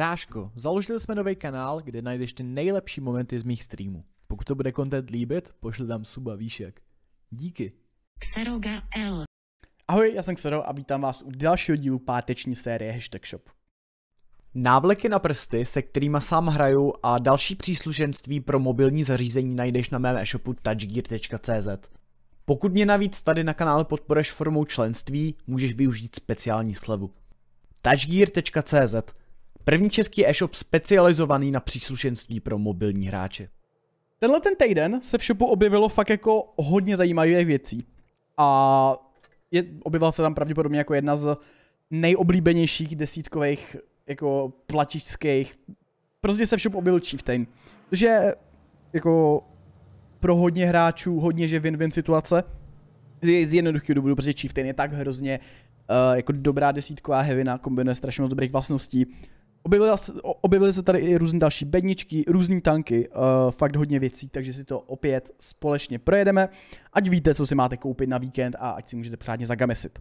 Bráško, založili jsme nový kanál, kde najdeš ty nejlepší momenty z mých streamů. Pokud to bude content líbit, pošli tam suba výšek. Díky. Xeroga L. Ahoj, já jsem Xero a vítám vás u dalšího dílu páteční série Hashtag Shop. Návleky na prsty, se kterými sám hraju a další příslušenství pro mobilní zařízení najdeš na mém e-shopu touchgear.cz. Pokud mě navíc tady na kanále podporeš formou členství, můžeš využít speciální slevu. touchgear.cz První český e-shop specializovaný na příslušenství pro mobilní hráče. Tenhle ten týden se v shopu objevilo fakt jako hodně zajímavých věcí. A je, objevila se tam pravděpodobně jako jedna z nejoblíbenějších desítkových jako platičských. Prostě se v shopu objevil Chieftain. Což je jako pro hodně hráčů hodně že win-win situace. Z, z jednoduchého důvodu, protože Chieftain je tak hrozně uh, jako dobrá desítková hevina, kombinuje strašně moc dobrých vlastností. Objevily se, objevily se tady i různé další bedničky, různé tanky, uh, fakt hodně věcí, takže si to opět společně projedeme, ať víte, co si máte koupit na víkend a ať si můžete přádně zagamesit.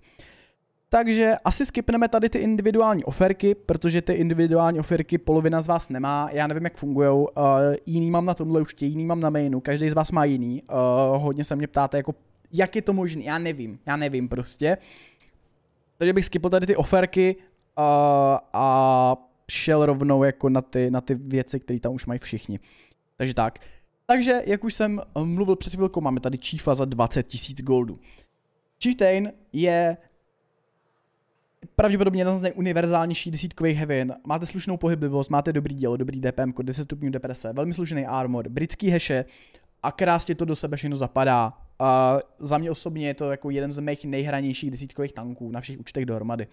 Takže asi skipneme tady ty individuální oferky, protože ty individuální oferky polovina z vás nemá, já nevím, jak fungují. Uh, eh, jiný mám na tomhle tě, jiný mám na mainu, každý z vás má jiný. Uh, hodně se mě ptáte, jako, jak je to možné, já nevím, já nevím prostě. Takže bych skipl tady ty oferky uh, a šel rovnou jako na ty, na ty věci, které tam už mají všichni. Takže tak. Takže, jak už jsem eh, mluvil před chvilkou, máme tady Chiefa za 20 tisíc goldů. Chieftain je pravděpodobně jedna z nejuniverzálnějších desítkových hevin. Máte slušnou pohyblivost, máte dobrý dělo, dobrý DPM, 10 stupňů deprese, velmi slušný armor, britský heše a krásně to do sebe všechno zapadá. A za mě osobně je to jako jeden z mých nejhranějších desítkových tanků na všech účtech dohromady.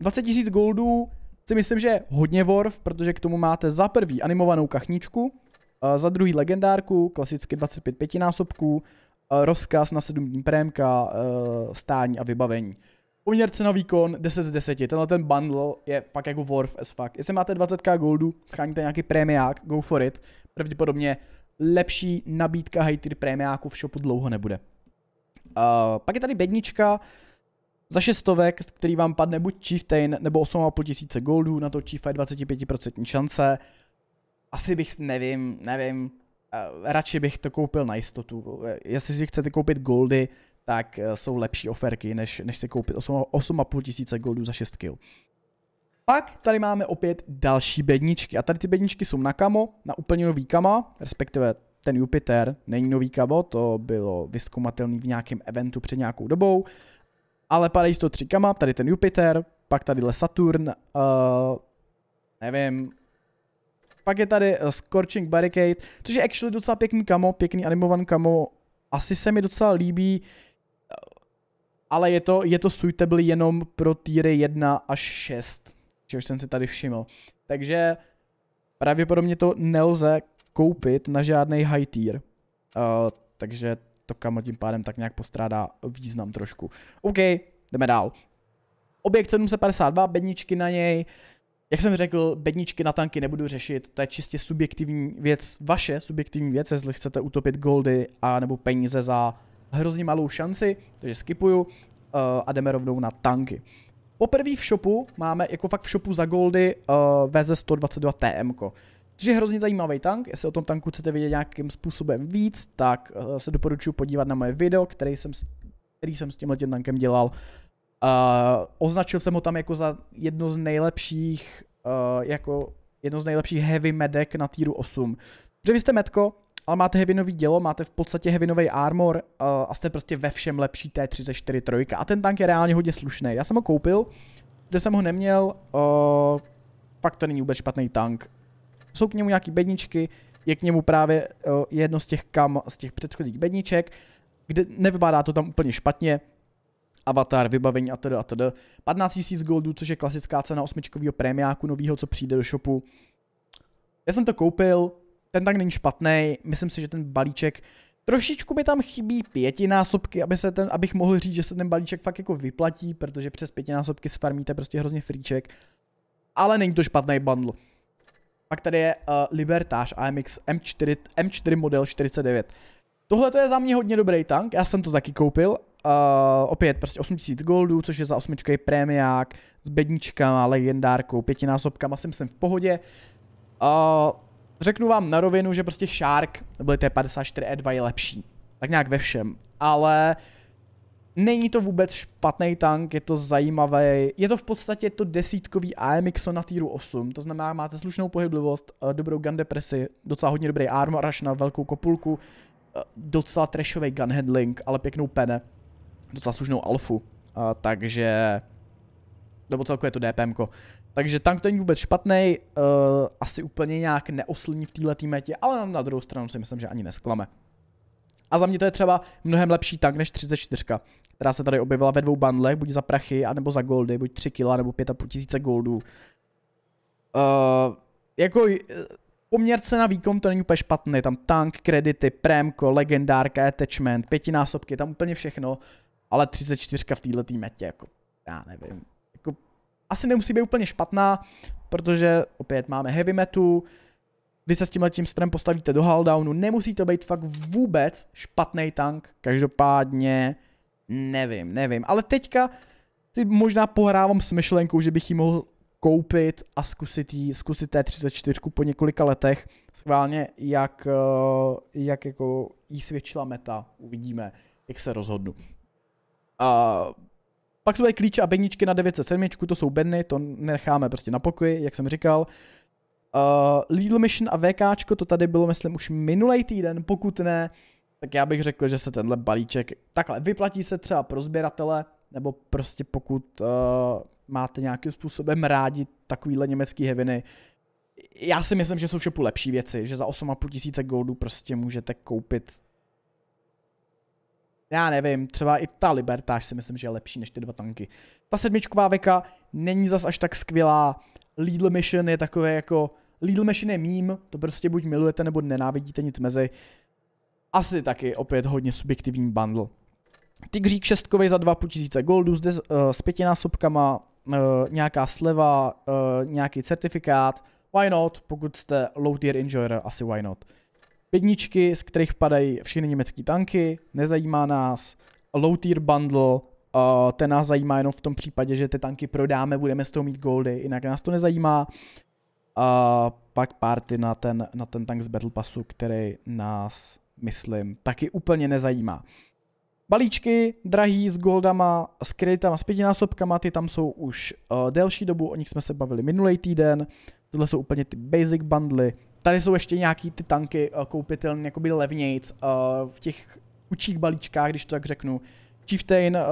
20 000 goldů si myslím, že je hodně Worf, protože k tomu máte za prvý animovanou kachničku, za druhý legendárku, klasicky 25 pětinásobků, rozkaz na 7 dní prémka, stání a vybavení. Poměr cena výkon 10 z 10. Tenhle ten bundle je fakt jako Worf as fuck. Jestli máte 20k goldu, scháníte nějaký prémiák, go for it. Pravděpodobně lepší nabídka high tier prémiáku v shopu dlouho nebude. Uh, pak je tady bednička, za šestovek, který vám padne buď Chieftain nebo 8,5 tisíce goldů, na to Chief je 25% šance. Asi bych, nevím, nevím, eh, radši bych to koupil na jistotu. Jestli si chcete koupit goldy, tak eh, jsou lepší oferky, než, než si koupit 8,5 tisíce goldů za 6 kill. Pak tady máme opět další bedničky. A tady ty bedničky jsou na Kamo, na úplně nový Kama, respektive ten Jupiter není nový Kamo, to bylo vyskumatelný v nějakém eventu před nějakou dobou ale padají s toho tři tady ten Jupiter, pak tadyhle Saturn, uh, nevím, pak je tady eh, Scorching Barricade, což je actually docela pěkný kamo, pěkný animovan kamo, asi se mi docela líbí, eh, ale je to, je to suitable jenom pro týry 1 až 6, čehož jsem si tady všiml. Takže pravděpodobně to nelze koupit na žádný high tier. Uh, takže to kamo tím pádem tak nějak postrádá význam trošku. OK, jdeme dál. Objekt 752, bedničky na něj. Jak jsem řekl, bedničky na tanky nebudu řešit, to je čistě subjektivní věc, vaše subjektivní věc, jestli chcete utopit goldy a nebo peníze za hrozně malou šanci, takže skipuju uh, a jdeme rovnou na tanky. Poprvé v shopu máme, jako fakt v shopu za goldy, uh, VZ122 TM. -ko. Což je hrozně zajímavý tank, jestli o tom tanku chcete vědět nějakým způsobem víc, tak eh, se doporučuji podívat na moje video, který jsem, který jsem s tímhle tankem dělal. Uh, označil jsem ho tam jako za jedno z nejlepších, uh, jako jedno z nejlepších heavy medek na týru 8. Protože vy jste medko, ale máte nový dělo, máte v podstatě nový armor uh, a jste prostě ve všem lepší T34 trojka. A ten tank je reálně hodně slušný. Já jsem ho koupil, že jsem ho neměl, uh, fakt to není vůbec špatný tank. Jsou k němu nějaký bedničky, je k němu právě eh, jedno z těch kam z těch předchozích bedniček, kde nevypadá to tam úplně špatně, avatar, vybavení a tedy a tedy. 15 000 goldů, což je klasická cena osmičkového prémiáku novýho, co přijde do shopu. Já jsem to koupil, ten tak není špatný, myslím si, že ten balíček Trošičku mi tam chybí pětinásobky, aby se ten, abych mohl říct, že se ten balíček fakt jako vyplatí, protože přes pětinásobky sfarmíte prostě hrozně fríček. Ale není to špatný bundle. Pak tady je uh, Libertář AMX M4, M4 model 49. Tohle to je za mě hodně dobrý tank, já jsem to taky koupil. Uh, opět prostě 8000 goldů, což je za osmičkový prémiák s bedničkama, legendárkou, pětinásobkama, jsem jsem v pohodě. Uh, řeknu vám na rovinu, že prostě Shark, nebo T54E2 je lepší. Tak nějak ve všem. Ale uh, Není to vůbec špatný tank, je to zajímavý. Je to v podstatě to desítkový AMX na týru 8, to znamená, máte slušnou pohyblivost, eh, dobrou gun depresi, docela hodně dobrý armor na velkou kopulku, eh, docela trashový gun handling, ale pěknou pene, docela slušnou alfu. Eh, takže nebo celkově to DPM. -ko. Takže tank to není vůbec špatný, asi úplně nějak neoslní v této metě, ale na druhou stranu si myslím, že ani nesklame. A za mě to je třeba mnohem lepší tak než 34, která se tady objevila ve dvou bandlech, buď za prachy, anebo za goldy, buď 3 kila, nebo 5,5 tisíce goldů. Uh, jako eh, poměr na výkon to není úplně špatný, tam tank, kredity, premko, legendárka, attachment, pětinásobky, tam úplně všechno, ale 34 v této metě, jako já nevím, jako asi nemusí být úplně špatná, protože opět máme heavy metu, vy se s tímhle tím strem postavíte do haldownu, nemusí to být fakt vůbec špatný tank, každopádně nevím, nevím, ale teďka si možná pohrávám s myšlenkou, že bych ji mohl koupit a zkusit, jí, zkusit té 34 po několika letech, schválně jak, eh, jak jako jí svědčila meta, uvidíme, jak se rozhodnu. A pak jsou tady klíče a beníčky na 907, to jsou benny, to necháme prostě na pokoji, jak jsem říkal. Uh, Lidl Mission a VKčko, to tady bylo, myslím, už minulý týden, pokud ne, tak já bych řekl, že se tenhle balíček, takhle, vyplatí se třeba pro sběratele, nebo prostě pokud uh, máte nějakým způsobem rádi takovýhle německý heviny, já si myslím, že jsou v lepší věci, že za 8,5 tisíce goldů prostě můžete koupit já nevím, třeba i ta Libertáž si myslím, že je lepší než ty dva tanky. Ta sedmičková veka není zas až tak skvělá, Lidl Mission je takové jako Lidl Machine je mím, to prostě buď milujete nebo nenávidíte nic mezi. Asi taky opět hodně subjektivní bundle. Tigřík šestkový za 2,5 tisíce goldů, zde s, uh, s pětinásobkama, uh, nějaká sleva, uh, nějaký certifikát, why not, pokud jste low tier enjoyer, asi why not. Pědničky, z kterých padají všechny německé tanky, nezajímá nás, low tier bundle, Uh, ten nás zajímá jenom v tom případě, že ty tanky prodáme, budeme z toho mít goldy, jinak nás to nezajímá. A pak party na ten, na ten tank z Battle Passu, který nás, myslím, taky úplně nezajímá. Balíčky drahý s goldama, s kreditama, s pětinásobkama, ty tam jsou už uh, delší dobu, o nich jsme se bavili minulý týden. Tohle jsou úplně ty basic bundly. Tady jsou ještě nějaký ty tanky uh, eh, koupitelné by levnějc uh, v těch učích balíčkách, když to tak řeknu. Chieftain, uh,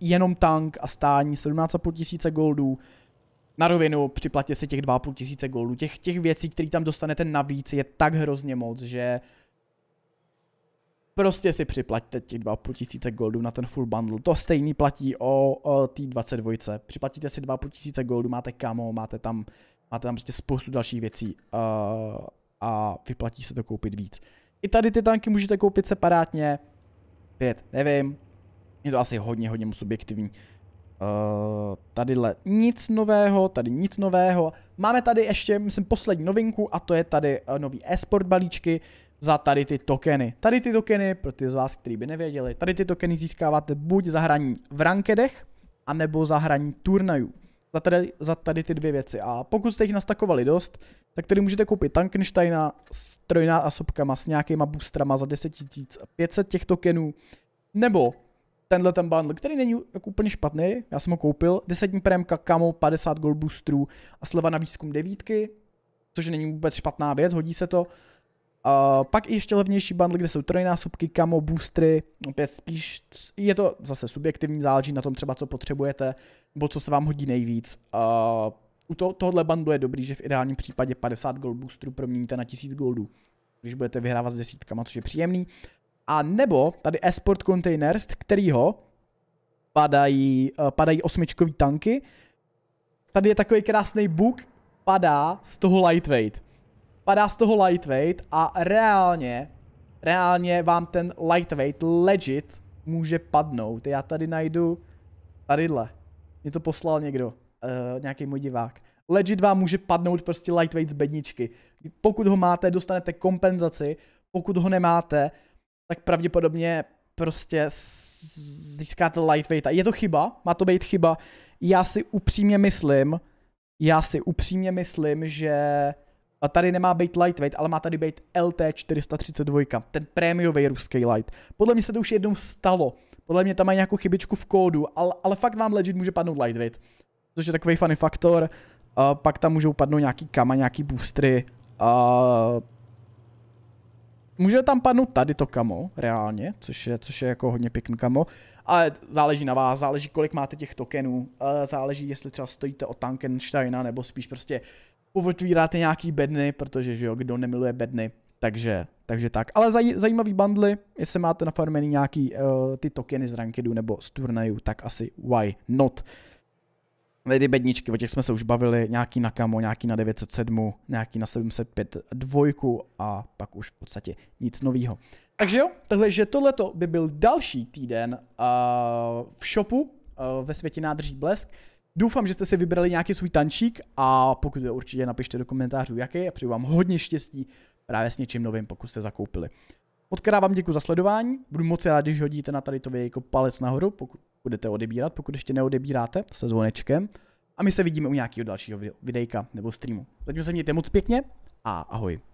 jenom tank a stání, 17,5 tisíce goldů na rovinu připlatě si těch 2,5 tisíce goldů. Těch, těch věcí, které tam dostanete navíc, je tak hrozně moc, že prostě si připlaťte těch 2,5 tisíce goldů na ten full bundle. To stejný platí o, o té 22. Připlatíte si 2,5 tisíce goldů, máte kamo, máte tam, máte tam prostě spoustu dalších věcí uh, a vyplatí se to koupit víc. I tady ty tanky můžete koupit separátně, pět, nevím, je to asi hodně, hodně subjektivní. Eh, tadyhle nic nového, tady nic nového. Máme tady ještě, myslím, poslední novinku a to je tady uh, nový e-sport balíčky za tady ty tokeny. Tady ty tokeny, pro ty z vás, kteří by nevěděli, tady ty tokeny získáváte buď za hraní v rankedech, anebo za hraní turnajů. Za tady, za tady ty dvě věci. A pokud jste jich nastakovali dost, tak tady můžete koupit Tankensteina s trojnásobkama, s nějakýma boostrama za 10 500 těch tokenů, nebo tenhle ten bundle, který není jako úplně špatný, já jsem ho koupil, 10 prém kamo, kakamo, 50 gold boosterů a sleva na výzkum devítky, což není vůbec špatná věc, hodí se to. Uh, pak i ještě levnější bundle, kde jsou trojnásobky, kamo, boostry, opět spíš, je to zase subjektivní, záleží na tom třeba, co potřebujete, nebo co se vám hodí nejvíc. Uh, u to, tohohle bundle je dobrý, že v ideálním případě 50 gold boosterů proměníte na 1000 goldů, když budete vyhrávat s desítkama, což je příjemný. A nebo tady Esport Containers, kterýho padají, eh, padají osmičkový tanky. Tady je takový krásný bug, padá z toho lightweight. Padá z toho lightweight a reálně, reálně vám ten lightweight legit může padnout. Já tady najdu tadyhle. Mě to poslal někdo, uh, nějaký můj divák. Legit vám může padnout prostě lightweight z bedničky. Pokud ho máte, dostanete kompenzaci, pokud ho nemáte, tak pravděpodobně prostě získáte lightweight. A je to chyba, má to být chyba. Já si upřímně myslím, já si upřímně myslím, že tady nemá být lightweight, ale má tady být LT432, ten prémiový ruský light. Podle mě se to už jednou stalo. Podle mě tam mají nějakou chybičku v kódu, ale, ale fakt vám legit může padnout lightweight. Což je takový funny faktor. Uh, pak tam můžou padnout nějaký kama, nějaký boostry. Uh, může tam padnout tady to kamo, reálně, což je, což je jako hodně pěkný kamo, ale záleží na vás, záleží kolik máte těch tokenů, eh, záleží jestli třeba stojíte o Tankensteina, nebo spíš prostě otvíráte nějaký bedny, protože že jo, kdo nemiluje bedny, takže, takže tak. Ale zaj, zajímavý bundly, jestli máte nafarmený nějaký uh, ty tokeny z rankedu nebo z turnajů, tak asi why not. Lady bedničky, o těch jsme se už bavili, nějaký na Kamo, nějaký na 907, nějaký na 705 dvojku a pak už v podstatě nic novýho. Takže jo, takže tohleto by byl další týden uh, v shopu uh, ve světě nádrží Blesk. Doufám, že jste si vybrali nějaký svůj tančík a pokud je určitě napište do komentářů jaký a přeju vám hodně štěstí právě s něčím novým, pokud jste zakoupili. Moc krát vám děkuji za sledování, budu moc rád, když hodíte na tady to jako palec nahoru, pokud budete odebírat, pokud ještě neodebíráte se zvonečkem. A my se vidíme u nějakého dalšího videjka nebo streamu. Zatím se mějte moc pěkně a ahoj.